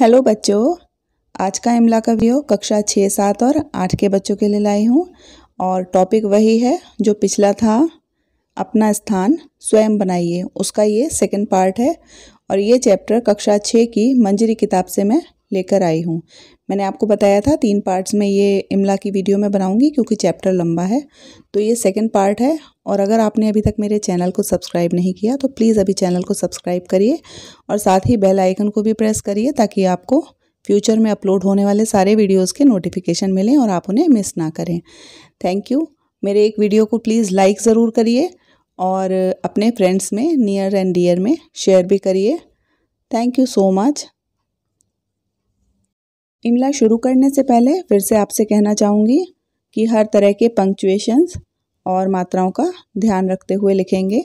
hello बच्चों आज का इमला का वीडियो कक्षा छः सात और आठ के बच्चों के लिए लाई हूँ और टॉपिक वही है जो पिछला था अपना स्थान स्वयं बनाइए उसका ये सेकंड पार्ट है और ये चैप्टर कक्षा छः की मंजरी किताब से मैं लेकर आई हूँ मैंने आपको बताया था तीन पार्ट्स में ये इमला की वीडियो में बनाऊंगी क्योंकि चैप्टर लंबा है तो ये सेकंड पार्ट है और अगर आपने अभी तक मेरे चैनल को सब्सक्राइब नहीं किया तो प्लीज़ अभी चैनल को सब्सक्राइब करिए और साथ ही बेल आइकन को भी प्रेस करिए ताकि आपको फ्यूचर में अपलोड होने वाले सारे वीडियोज़ के नोटिफिकेशन मिलें और आप उन्हें मिस ना करें थैंक यू मेरे एक वीडियो को प्लीज़ लाइक ज़रूर करिए और अपने फ्रेंड्स में नियर एंड डियर में शेयर भी करिए थैंक यू सो मच इमला शुरू करने से पहले फिर से आपसे कहना चाहूँगी कि हर तरह के पंक्चुएशंस और मात्राओं का ध्यान रखते हुए लिखेंगे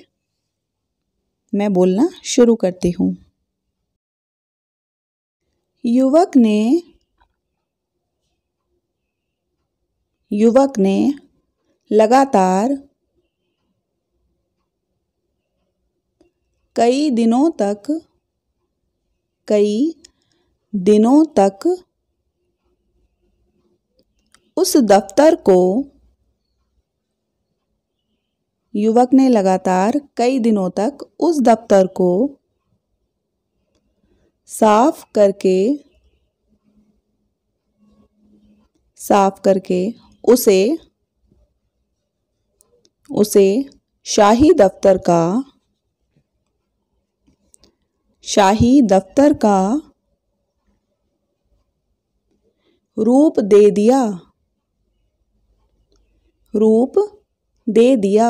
मैं बोलना शुरू करती हूँ युवक ने युवक ने लगातार कई दिनों तक कई दिनों तक उस दफ्तर को युवक ने लगातार कई दिनों तक उस दफ्तर को साफ करके साफ करके उसे उसे शाही दफ्तर का शाही दफ्तर का रूप दे दिया रूप दे दिया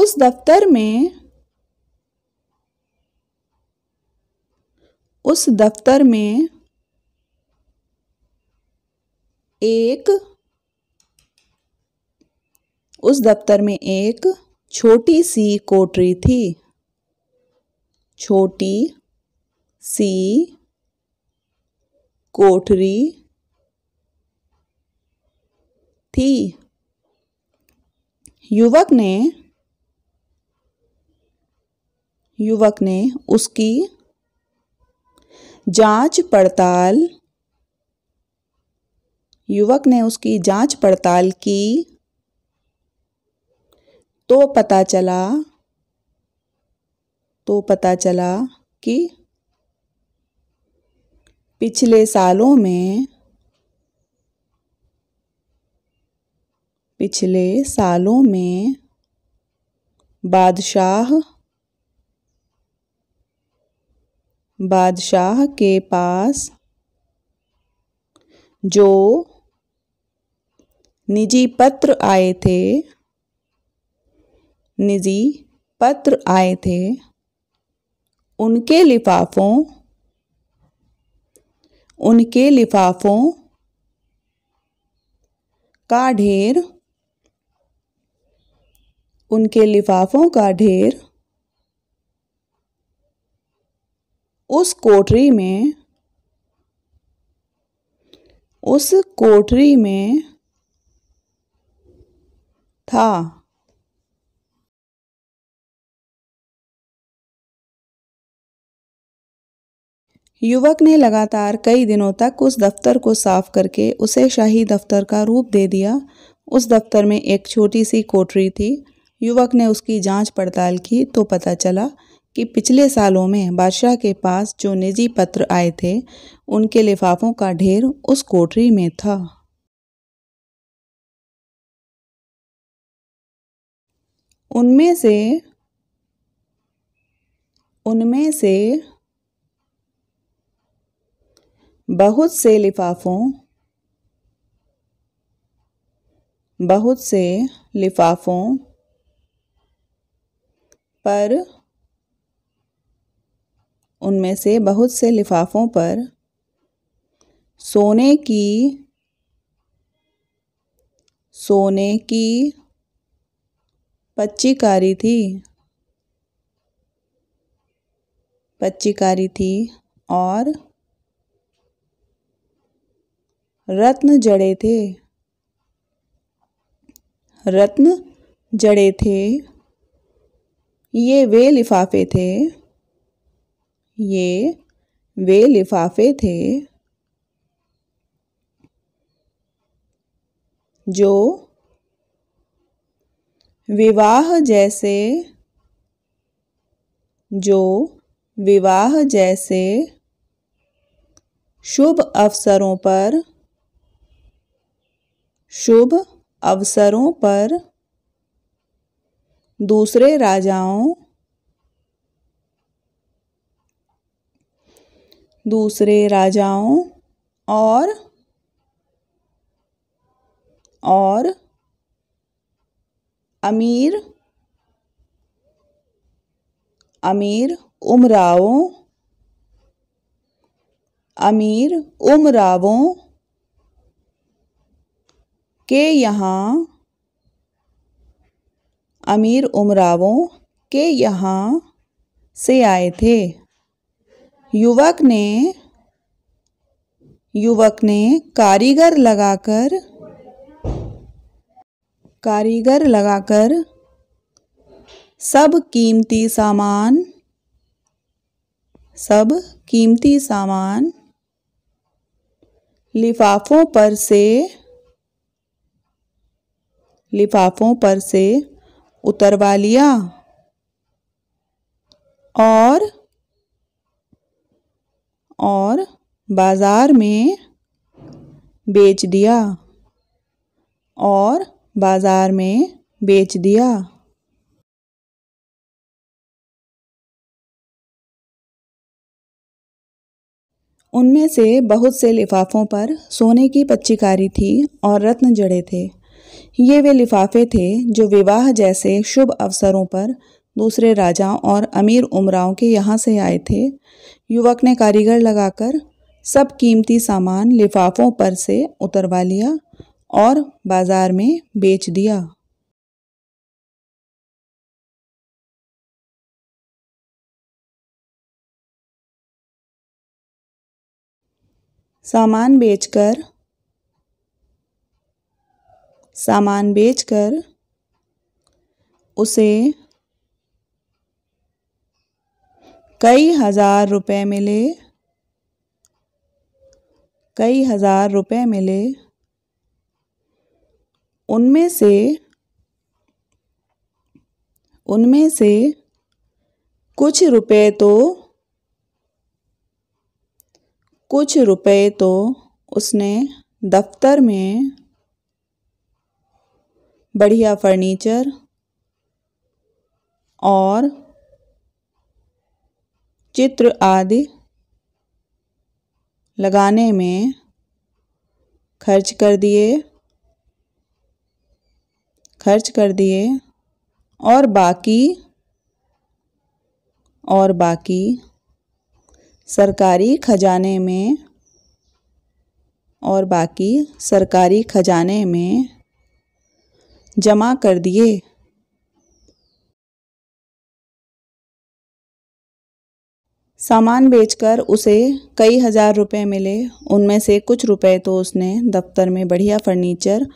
उस दफ्तर में उस दफ्तर में एक उस दफ्तर में एक छोटी सी कोटरी थी छोटी सी कोठरी थी युवक ने युवक ने उसकी जांच पड़ताल युवक ने उसकी जांच पड़ताल की तो पता चला तो पता चला कि पिछले सालों में पिछले सालों में बादशाह बादशाह के पास जो निजी पत्र आए थे निजी पत्र आए थे उनके लिफाफों उनके लिफाफों का ढेर उनके लिफाफों का ढेर उस कोठरी में उस कोठरी में था युवक ने लगातार कई दिनों तक उस दफ्तर को साफ करके उसे शाही दफ्तर का रूप दे दिया उस दफ्तर में एक छोटी सी कोठरी थी युवक ने उसकी जांच पड़ताल की तो पता चला कि पिछले सालों में बादशाह के पास जो निजी पत्र आए थे उनके लिफाफों का ढेर उस कोठरी में था उनमें से उनमें से बहुत से लिफाफों बहुत से लिफाफों पर उनमें से बहुत से लिफाफों पर सोने की सोने की पच्चीकारी थी पच्चीकारी थी और रत्न जड़े थे रत्न जड़े थे ये वे लिफाफे थे ये वे लिफाफे थे जो विवाह जैसे जो विवाह जैसे शुभ अवसरों पर शुभ अवसरों पर दूसरे राजाओं दूसरे राजाओं और और अमीर अमीर उमरावों अमीर उमरावों के यहाँ अमीर उमरावों के यहाँ से आए थे युवक ने युवक ने कारीगर लगाकर कारीगर लगाकर सब कीमती सामान सब कीमती सामान लिफाफों पर से लिफाफों पर से उतरवा लिया और और बाज़ार में बेच दिया और बाज़ार में बेच दिया उनमें से बहुत से लिफाफों पर सोने की पच्चीकारी थी और रत्न जड़े थे ये वे लिफाफे थे जो विवाह जैसे शुभ अवसरों पर दूसरे राजाओं और अमीर उमराओं के यहाँ से आए थे युवक ने कारीगर लगाकर सब कीमती सामान लिफाफों पर से उतरवा लिया और बाजार में बेच दिया सामान बेचकर सामान बेचकर उसे कई हज़ार रुपए मिले कई हज़ार रुपए मिले उनमें से उनमें से कुछ रुपए तो कुछ रुपए तो उसने दफ्तर में बढ़िया फर्नीचर और चित्र आदि लगाने में खर्च कर दिए खर्च कर दिए और बाकी और बाकी सरकारी खजाने में और बाकी सरकारी खजाने में जमा कर दिए सामान बेचकर उसे कई हज़ार रुपए मिले उनमें से कुछ रुपए तो उसने दफ्तर में बढ़िया फर्नीचर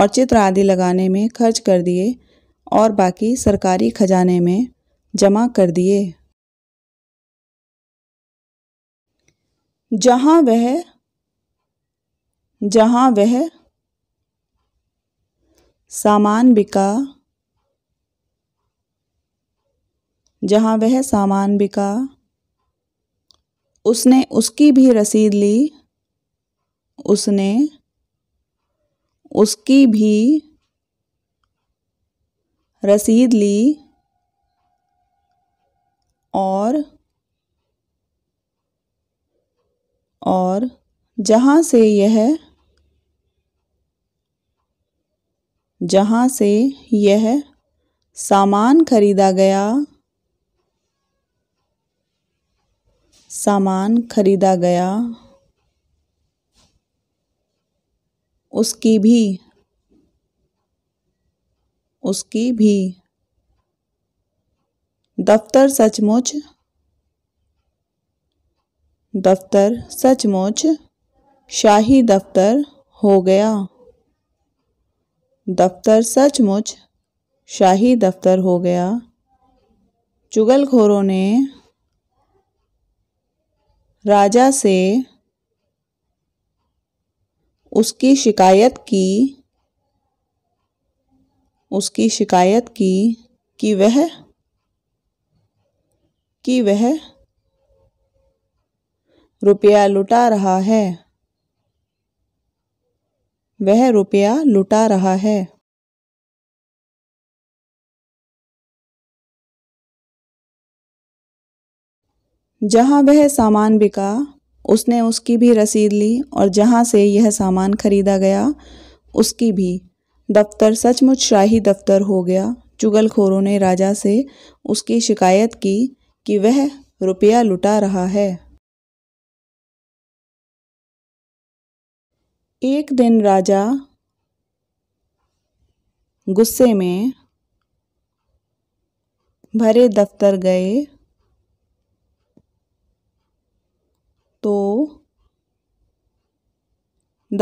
और चित्र आदि लगाने में खर्च कर दिए और बाकी सरकारी खजाने में जमा कर दिए जहाँ वह जहाँ वह सामान बिका जहाँ वह सामान बिका उसने उसकी भी रसीद ली उसने उसकी भी रसीद ली और और जहाँ से यह जहाँ से यह सामान खरीदा गया सामान खरीदा गया उसकी भी उसकी भी दफ्तर सचमुच दफ्तर सचमुच शाही दफ्तर हो गया दफ्तर सचमुच शाही दफ्तर हो गया चुगलखोरों ने राजा से उसकी शिकायत की उसकी शिकायत की कि वह कि वह रुपया लुटा रहा है वह रुपया लुटा रहा है जहां वह सामान बिका उसने उसकी भी रसीद ली और जहां से यह सामान खरीदा गया उसकी भी दफ्तर सचमुच शाही दफ्तर हो गया चुगलखोरों ने राजा से उसकी शिकायत की कि वह रुपया लुटा रहा है एक दिन राजा गुस्से में भरे दफ्तर गए तो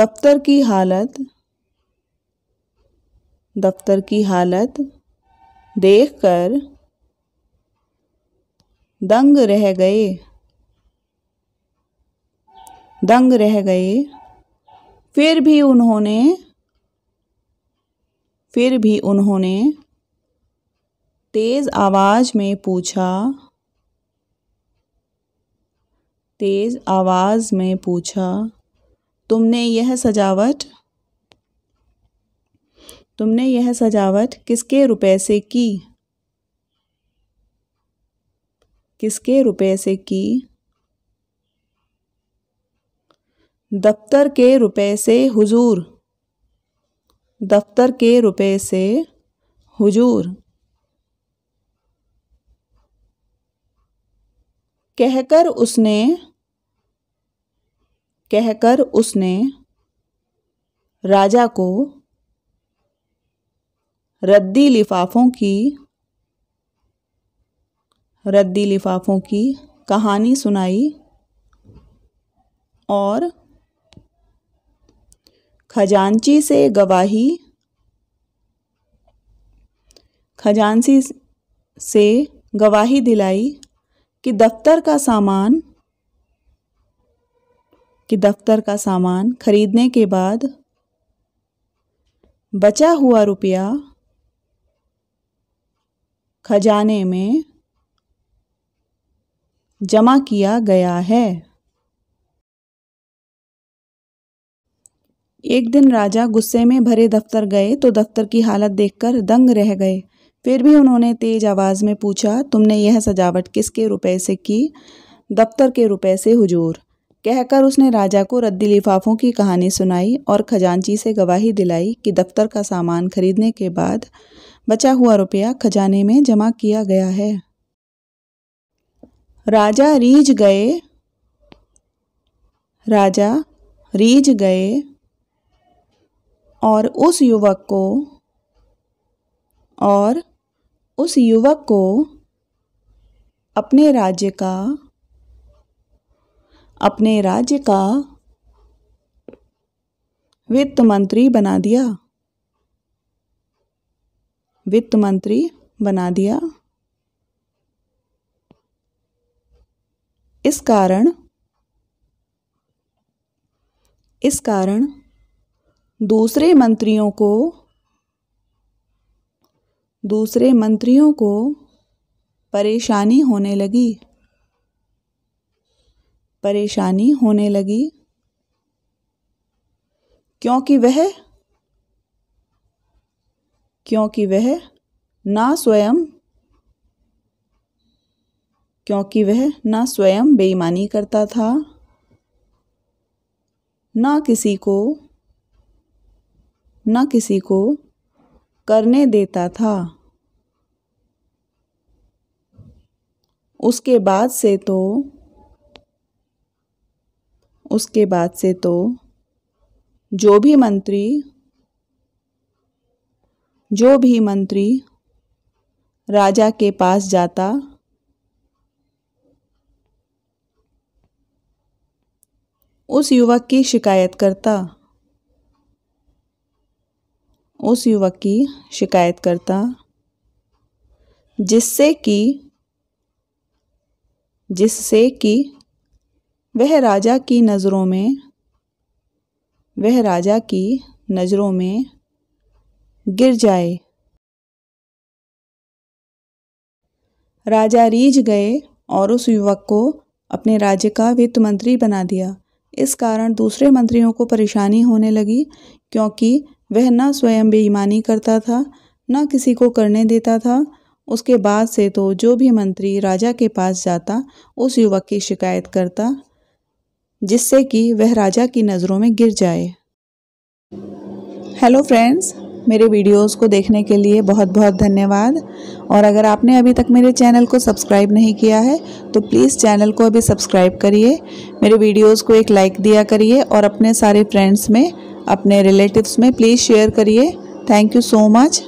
दफ्तर की हालत दफ्तर की हालत देखकर दंग रह गए दंग रह गए फिर भी उन्होंने फिर भी उन्होंने तेज आवाज में पूछा तेज आवाज में पूछा तुमने यह सजावट तुमने यह सजावट किसके रुपए से की किसके रुपए से की दफ्तर के रुपए से हुजूर दफ्तर के रुपए से हुजूर कहकर उसने कहकर उसने राजा को रद्दी लिफाफों की रद्दी लिफाफों की कहानी सुनाई और खजांची से गवाही खजांची से गवाही दिलाई कि दफ्तर का सामान कि दफ्तर का सामान खरीदने के बाद बचा हुआ रुपया खजाने में जमा किया गया है एक दिन राजा गुस्से में भरे दफ्तर गए तो दफ्तर की हालत देखकर दंग रह गए फिर भी उन्होंने तेज आवाज़ में पूछा तुमने यह सजावट किसके रुपए से की दफ्तर के रुपए से हुजूर कहकर उसने राजा को रद्दी लिफाफों की कहानी सुनाई और खजांची से गवाही दिलाई कि दफ्तर का सामान खरीदने के बाद बचा हुआ रुपया खजाने में जमा किया गया है राजा रीझ गए राजा रीझ गए और उस युवक को और उस युवक को अपने राज्य का अपने राज्य का वित्त मंत्री बना दिया वित्त मंत्री बना दिया इस कारण इस कारण दूसरे मंत्रियों को दूसरे मंत्रियों को परेशानी होने लगी परेशानी होने लगी क्योंकि वह क्योंकि वह ना स्वयं क्योंकि वह ना स्वयं बेईमानी करता था ना किसी को न किसी को करने देता था उसके बाद से तो उसके बाद से तो जो भी मंत्री जो भी मंत्री राजा के पास जाता उस युवक की शिकायत करता उस युवक की शिकायत करता जिससे कि जिससे कि वह राजा की नज़रों में वह राजा की नज़रों में गिर जाए राजा रीझ गए और उस युवक को अपने राज्य का वित्त मंत्री बना दिया इस कारण दूसरे मंत्रियों को परेशानी होने लगी क्योंकि वह न स्वयं बेईमानी करता था न किसी को करने देता था उसके बाद से तो जो भी मंत्री राजा के पास जाता उस युवक की शिकायत करता जिससे कि वह राजा की नज़रों में गिर जाए हेलो फ्रेंड्स मेरे वीडियोस को देखने के लिए बहुत बहुत धन्यवाद और अगर आपने अभी तक मेरे चैनल को सब्सक्राइब नहीं किया है तो प्लीज़ चैनल को अभी सब्सक्राइब करिए मेरे वीडियोस को एक लाइक दिया करिए और अपने सारे फ्रेंड्स में अपने रिलेटिव्स में प्लीज़ शेयर करिए थैंक यू सो मच